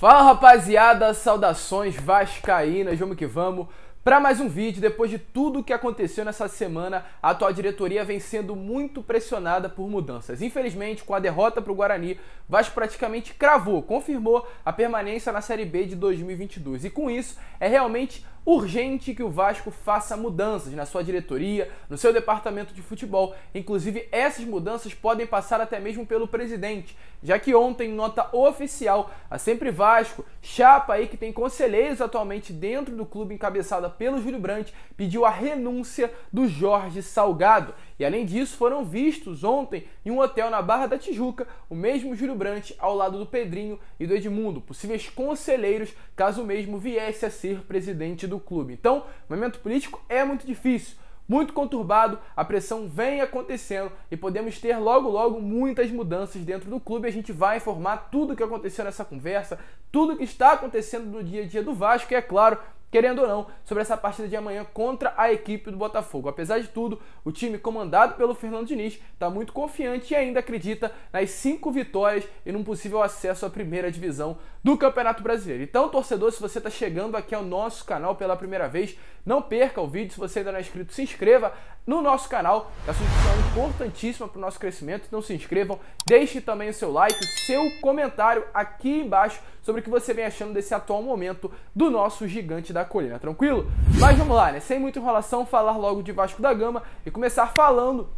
Fala rapaziada, saudações vascaínas, vamos que vamos. Para mais um vídeo, depois de tudo o que aconteceu nessa semana, a atual diretoria vem sendo muito pressionada por mudanças. Infelizmente, com a derrota para o Guarani, Vasco praticamente cravou, confirmou a permanência na Série B de 2022. E com isso, é realmente urgente que o Vasco faça mudanças na sua diretoria, no seu departamento de futebol. Inclusive, essas mudanças podem passar até mesmo pelo presidente, já que ontem, em nota oficial, a Sempre Vasco, chapa aí que tem conselheiros atualmente dentro do clube encabeçada pelo Júlio Brandt, pediu a renúncia do Jorge Salgado. E além disso, foram vistos ontem em um hotel na Barra da Tijuca, o mesmo Júlio Brandt ao lado do Pedrinho e do Edmundo, possíveis conselheiros caso o mesmo viesse a ser presidente do clube. Então, o momento político é muito difícil muito conturbado, a pressão vem acontecendo e podemos ter logo logo muitas mudanças dentro do clube. A gente vai informar tudo o que aconteceu nessa conversa, tudo o que está acontecendo no dia a dia do Vasco e, é claro, querendo ou não, sobre essa partida de amanhã contra a equipe do Botafogo. Apesar de tudo, o time comandado pelo Fernando Diniz está muito confiante e ainda acredita nas cinco vitórias e num possível acesso à primeira divisão do Campeonato Brasileiro. Então, torcedor, se você está chegando aqui ao nosso canal pela primeira vez, não perca o vídeo. Se você ainda não é inscrito, se inscreva no nosso canal. A sua inscrição é importantíssima para o nosso crescimento, então se inscrevam. Deixe também o seu like, o seu comentário aqui embaixo sobre o que você vem achando desse atual momento do nosso gigante da colina, tranquilo? Mas vamos lá, né? Sem muita enrolação, falar logo de Vasco da Gama e começar falando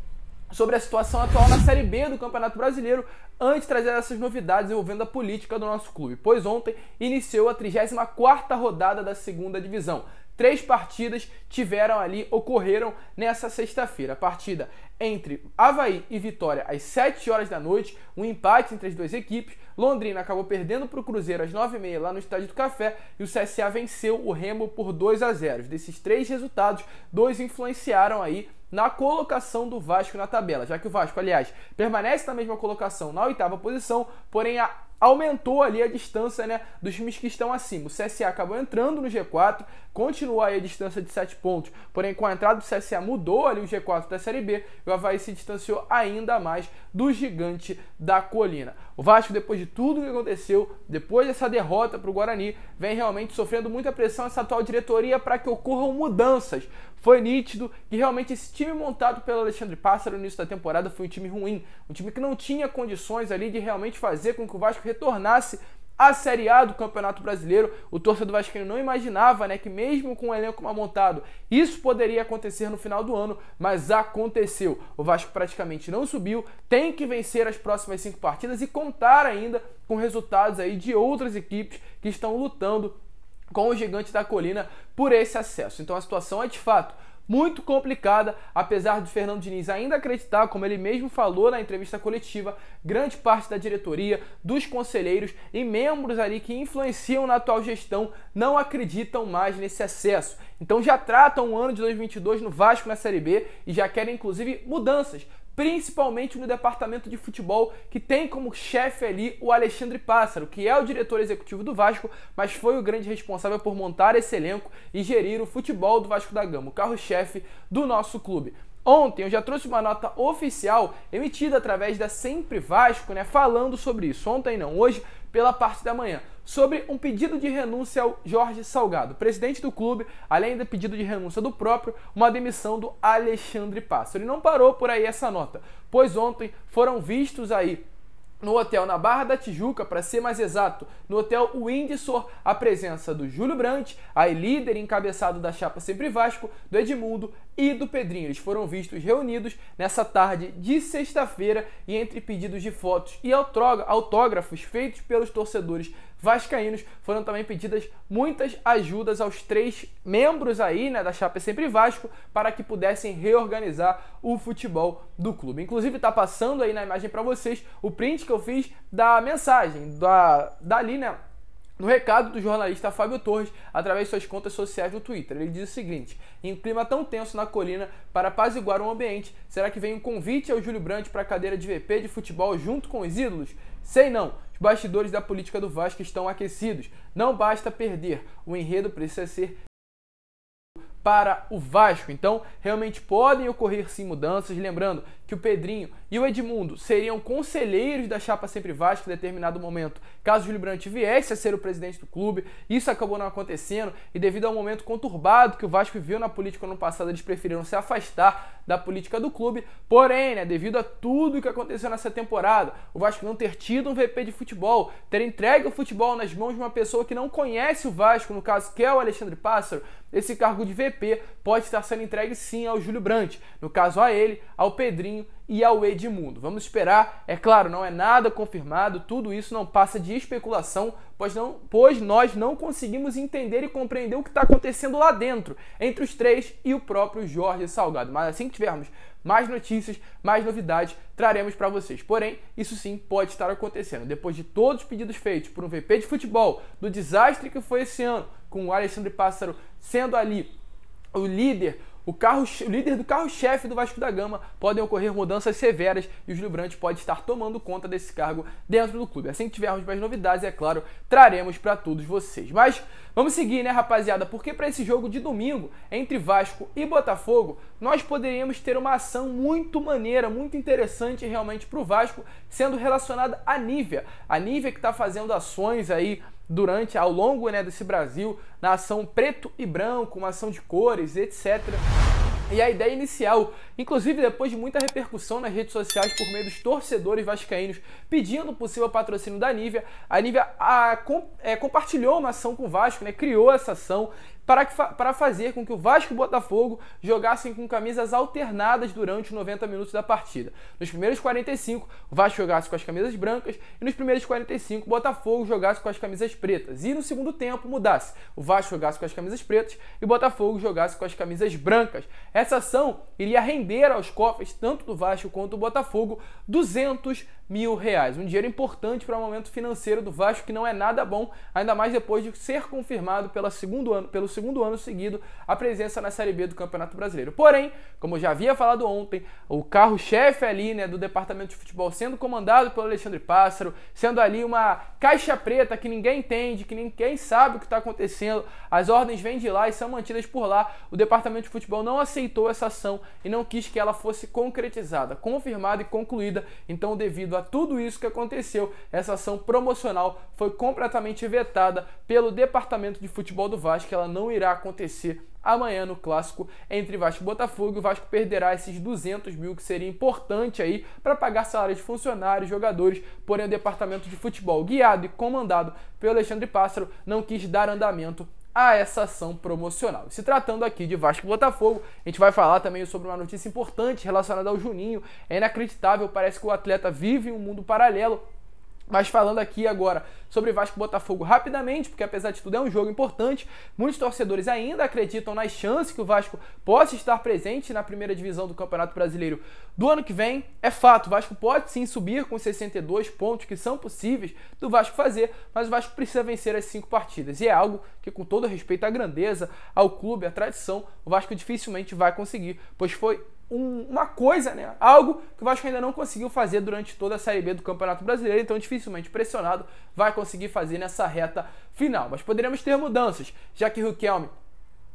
sobre a situação atual na Série B do Campeonato Brasileiro, antes de trazer essas novidades envolvendo a política do nosso clube, pois ontem iniciou a 34ª rodada da segunda divisão. Três partidas tiveram ali, ocorreram nessa sexta-feira. A partida entre Havaí e Vitória às 7 horas da noite, um empate entre as duas equipes. Londrina acabou perdendo para o Cruzeiro às 9h30 lá no Estádio do Café e o CSA venceu o Remo por 2 a 0. Desses três resultados, dois influenciaram aí na colocação do Vasco na tabela, já que o Vasco, aliás, permanece na mesma colocação na oitava posição, porém a aumentou ali a distância né, dos times que estão acima. O CSA acabou entrando no G4, continua aí a distância de 7 pontos, porém com a entrada do CSA mudou ali o G4 da Série B e o Havaí se distanciou ainda mais do gigante da colina. O Vasco, depois de tudo o que aconteceu, depois dessa derrota para o Guarani, vem realmente sofrendo muita pressão essa atual diretoria para que ocorram mudanças. Foi nítido que realmente esse time montado pelo Alexandre Pássaro no início da temporada foi um time ruim, um time que não tinha condições ali de realmente fazer com que o Vasco retornasse à Série A do Campeonato Brasileiro. O torcedor vascaíno não imaginava, né, que mesmo com o elenco mal montado, isso poderia acontecer no final do ano, mas aconteceu. O Vasco praticamente não subiu, tem que vencer as próximas cinco partidas e contar ainda com resultados aí de outras equipes que estão lutando com o gigante da colina por esse acesso. Então a situação é de fato muito complicada, apesar de Fernando Diniz ainda acreditar, como ele mesmo falou na entrevista coletiva, grande parte da diretoria, dos conselheiros e membros ali que influenciam na atual gestão não acreditam mais nesse acesso. Então já tratam o ano de 2022 no Vasco na Série B e já querem inclusive mudanças, principalmente no departamento de futebol, que tem como chefe ali o Alexandre Pássaro, que é o diretor executivo do Vasco, mas foi o grande responsável por montar esse elenco e gerir o futebol do Vasco da Gama, o carro-chefe do nosso clube. Ontem eu já trouxe uma nota oficial emitida através da Sempre Vasco, né, falando sobre isso. Ontem não, hoje pela parte da manhã sobre um pedido de renúncia ao Jorge Salgado, presidente do clube, além do pedido de renúncia do próprio, uma demissão do Alexandre Passo. Ele não parou por aí essa nota, pois ontem foram vistos aí no hotel na Barra da Tijuca, para ser mais exato, no hotel Windsor, a presença do Júlio Brandt, aí líder encabeçado da chapa Sempre Vasco, do Edmundo e do Pedrinho. Eles foram vistos reunidos nessa tarde de sexta-feira e entre pedidos de fotos e autógrafos feitos pelos torcedores vascaínos, foram também pedidas muitas ajudas aos três membros aí, né, da chapa Sempre Vasco, para que pudessem reorganizar o futebol do clube. Inclusive está passando aí na imagem para vocês o print que eu fiz da mensagem da dali, né, no recado do jornalista Fábio Torres, através de suas contas sociais no Twitter, ele diz o seguinte: Em um clima tão tenso na colina, para apaziguar o ambiente, será que vem um convite ao Júlio Brandt para a cadeira de VP de futebol junto com os ídolos? Sei não, os bastidores da política do Vasco estão aquecidos. Não basta perder, o enredo precisa ser para o Vasco. Então, realmente podem ocorrer sim mudanças. Lembrando que o Pedrinho e o Edmundo seriam conselheiros da chapa Sempre Vasco em determinado momento, caso Júlio Brandt viesse a ser o presidente do clube. Isso acabou não acontecendo e devido ao momento conturbado que o Vasco viveu na política no ano passado, eles preferiram se afastar da política do clube. Porém, né, devido a tudo o que aconteceu nessa temporada, o Vasco não ter tido um VP de futebol, ter entregue o futebol nas mãos de uma pessoa que não conhece o Vasco, no caso que é o Alexandre Pássaro, esse cargo de VP pode estar sendo entregue sim ao Júlio Brandt, no caso a ele, ao Pedrinho e ao Edmundo. Vamos esperar, é claro, não é nada confirmado, tudo isso não passa de especulação, pois, não, pois nós não conseguimos entender e compreender o que está acontecendo lá dentro, entre os três e o próprio Jorge Salgado. Mas assim que tivermos mais notícias, mais novidades, traremos para vocês. Porém, isso sim pode estar acontecendo. Depois de todos os pedidos feitos por um VP de futebol, do desastre que foi esse ano, com o Alexandre Pássaro sendo ali o líder o, carro, o líder do carro-chefe do Vasco da Gama podem ocorrer mudanças severas e os Brandt pode estar tomando conta desse cargo dentro do clube. Assim que tivermos mais novidades, é claro, traremos para todos vocês. Mas vamos seguir, né, rapaziada? Porque para esse jogo de domingo entre Vasco e Botafogo, nós poderíamos ter uma ação muito maneira, muito interessante realmente para o Vasco, sendo relacionada à Nívia. A Nívia que está fazendo ações aí durante, ao longo né, desse Brasil, na ação preto e branco, uma ação de cores, etc. E a ideia inicial Inclusive, depois de muita repercussão nas redes sociais por meio dos torcedores vascaínos pedindo possível patrocínio da Nívia, a Nívia a, com, é, compartilhou uma ação com o Vasco, né, criou essa ação para, que, para fazer com que o Vasco e o Botafogo jogassem com camisas alternadas durante os 90 minutos da partida. Nos primeiros 45, o Vasco jogasse com as camisas brancas e nos primeiros 45, o Botafogo jogasse com as camisas pretas. E no segundo tempo mudasse. O Vasco jogasse com as camisas pretas e o Botafogo jogasse com as camisas brancas. Essa ação iria render render aos cofres, tanto do Vasco quanto do Botafogo, 200 mil reais. Um dinheiro importante para o momento financeiro do Vasco, que não é nada bom, ainda mais depois de ser confirmado pela segundo ano, pelo segundo ano seguido a presença na Série B do Campeonato Brasileiro. Porém, como eu já havia falado ontem, o carro-chefe ali né, do departamento de futebol sendo comandado pelo Alexandre Pássaro, sendo ali uma caixa preta que ninguém entende, que ninguém sabe o que está acontecendo, as ordens vêm de lá e são mantidas por lá. O departamento de futebol não aceitou essa ação e não quis que ela fosse concretizada, confirmada e concluída. Então, devido a tudo isso que aconteceu, essa ação promocional foi completamente vetada pelo Departamento de Futebol do Vasco. Ela não irá acontecer amanhã no clássico entre Vasco e Botafogo. O Vasco perderá esses 200 mil que seria importante aí para pagar salários de funcionários, jogadores. Porém, o departamento de futebol, guiado e comandado pelo Alexandre Pássaro, não quis dar andamento a essa ação promocional. Se tratando aqui de Vasco e Botafogo, a gente vai falar também sobre uma notícia importante relacionada ao Juninho. É inacreditável, parece que o atleta vive um mundo paralelo, mas falando aqui agora sobre Vasco e Botafogo rapidamente, porque apesar de tudo é um jogo importante, muitos torcedores ainda acreditam nas chances que o Vasco possa estar presente na primeira divisão do Campeonato Brasileiro do ano que vem. É fato, o Vasco pode sim subir com 62 pontos que são possíveis do Vasco fazer, mas o Vasco precisa vencer as cinco partidas. E é algo que, com todo respeito à grandeza, ao clube, à tradição, o Vasco dificilmente vai conseguir, pois foi um, uma coisa, né? Algo que o Vasco ainda não conseguiu fazer durante toda a Série B do Campeonato Brasileiro, então dificilmente pressionado vai conseguir fazer nessa reta final. Mas poderemos ter mudanças, já que Riquelme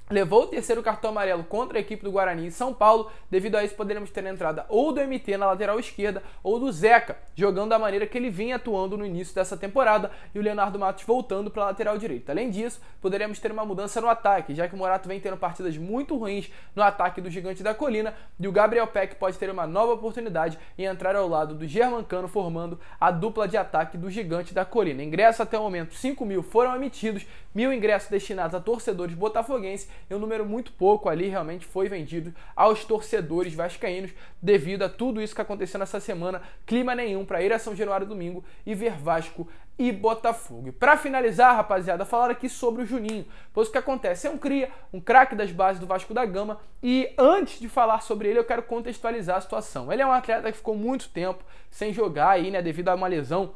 levou o terceiro cartão amarelo contra a equipe do Guarani em São Paulo. Devido a isso, poderemos ter a entrada ou do MT na lateral esquerda ou do Zeca, jogando da maneira que ele vinha atuando no início dessa temporada e o Leonardo Matos voltando para a lateral direita. Além disso, poderemos ter uma mudança no ataque, já que o Morato vem tendo partidas muito ruins no ataque do Gigante da Colina e o Gabriel Peck pode ter uma nova oportunidade em entrar ao lado do Germancano, formando a dupla de ataque do Gigante da Colina. Ingressos até o momento 5 mil foram emitidos, mil ingressos destinados a torcedores botafoguenses e um número muito pouco ali realmente foi vendido aos torcedores vascaínos devido a tudo isso que aconteceu nessa semana. Clima nenhum para ir a São Januário domingo e ver Vasco e Botafogo. para finalizar, rapaziada, falar aqui sobre o Juninho. Pois o que acontece? É um cria, um craque das bases do Vasco da Gama e antes de falar sobre ele, eu quero contextualizar a situação. Ele é um atleta que ficou muito tempo sem jogar aí, né, devido a uma lesão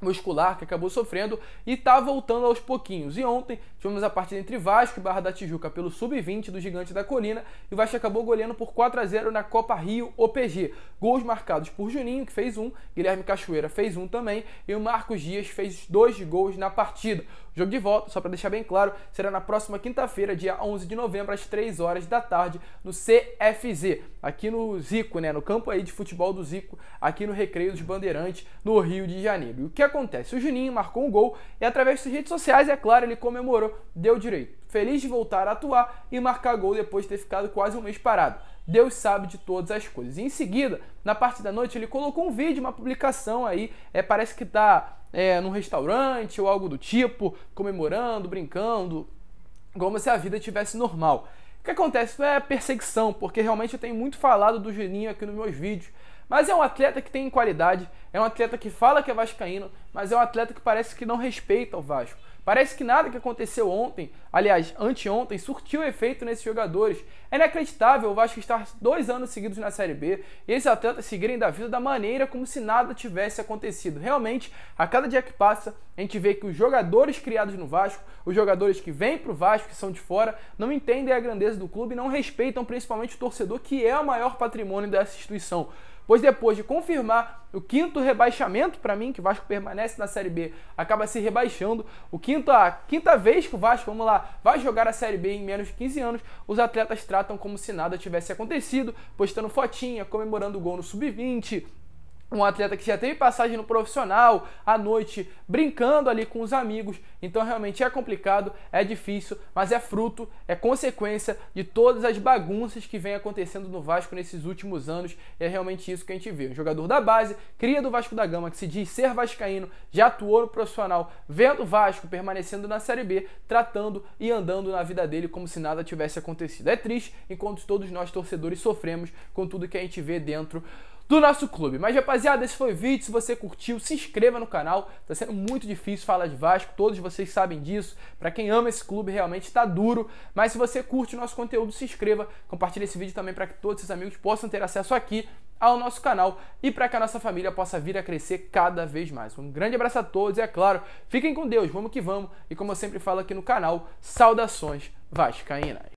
muscular que acabou sofrendo e está voltando aos pouquinhos. E ontem tivemos a partida entre Vasco e Barra da Tijuca pelo sub-20 do Gigante da Colina e o Vasco acabou goleando por 4 a 0 na Copa Rio OPG. Gols marcados por Juninho, que fez um, Guilherme Cachoeira fez um também e o Marcos Dias fez dois gols na partida. O jogo de volta, só para deixar bem claro, será na próxima quinta-feira, dia 11 de novembro, às 3 horas da tarde, no CFZ, aqui no Zico, né, no campo aí de futebol do Zico, aqui no Recreio dos Bandeirantes, no Rio de Janeiro. E o que acontece? O Juninho marcou um gol e através das redes sociais, é claro, ele comemorou, deu direito. Feliz de voltar a atuar e marcar gol depois de ter ficado quase um mês parado. Deus sabe de todas as coisas. E em seguida, na parte da noite, ele colocou um vídeo, uma publicação aí, é, parece que tá é, num restaurante ou algo do tipo, comemorando, brincando, como se a vida tivesse normal. O que acontece não é perseguição, porque realmente eu tenho muito falado do Juninho aqui nos meus vídeos. Mas é um atleta que tem qualidade, é um atleta que fala que é vascaíno, mas é um atleta que parece que não respeita o Vasco. Parece que nada que aconteceu ontem, aliás, anteontem, surtiu efeito nesses jogadores. É inacreditável o Vasco estar dois anos seguidos na Série B e esses atletas seguirem da vida da maneira como se nada tivesse acontecido. Realmente, a cada dia que passa, a gente vê que os jogadores criados no Vasco, os jogadores que vêm para o Vasco, que são de fora, não entendem a grandeza do clube e não respeitam principalmente o torcedor, que é o maior patrimônio dessa instituição pois depois de confirmar o quinto rebaixamento para mim, que o Vasco permanece na Série B, acaba se rebaixando, o quinto, a quinta vez que o Vasco, vamos lá, vai jogar a Série B em menos de 15 anos, os atletas tratam como se nada tivesse acontecido, postando fotinha, comemorando o gol no sub-20, um atleta que já teve passagem no profissional, à noite, brincando ali com os amigos. Então realmente é complicado, é difícil, mas é fruto, é consequência de todas as bagunças que vem acontecendo no Vasco nesses últimos anos. E é realmente isso que a gente vê. Um jogador da base, cria do Vasco da Gama, que se diz ser vascaíno, já atuou no profissional, vendo o Vasco permanecendo na Série B, tratando e andando na vida dele como se nada tivesse acontecido. É triste, enquanto todos nós torcedores sofremos com tudo que a gente vê dentro do nosso clube. Mas, rapaziada, esse foi o vídeo. Se você curtiu, se inscreva no canal. Tá sendo muito difícil falar de Vasco, todos vocês sabem disso. Para quem ama esse clube, realmente está duro. Mas se você curte o nosso conteúdo, se inscreva. Compartilhe esse vídeo também para que todos seus amigos possam ter acesso aqui ao nosso canal e para que a nossa família possa vir a crescer cada vez mais. Um grande abraço a todos e, é claro, fiquem com Deus, vamos que vamos. E como eu sempre falo aqui no canal, saudações vascaínas.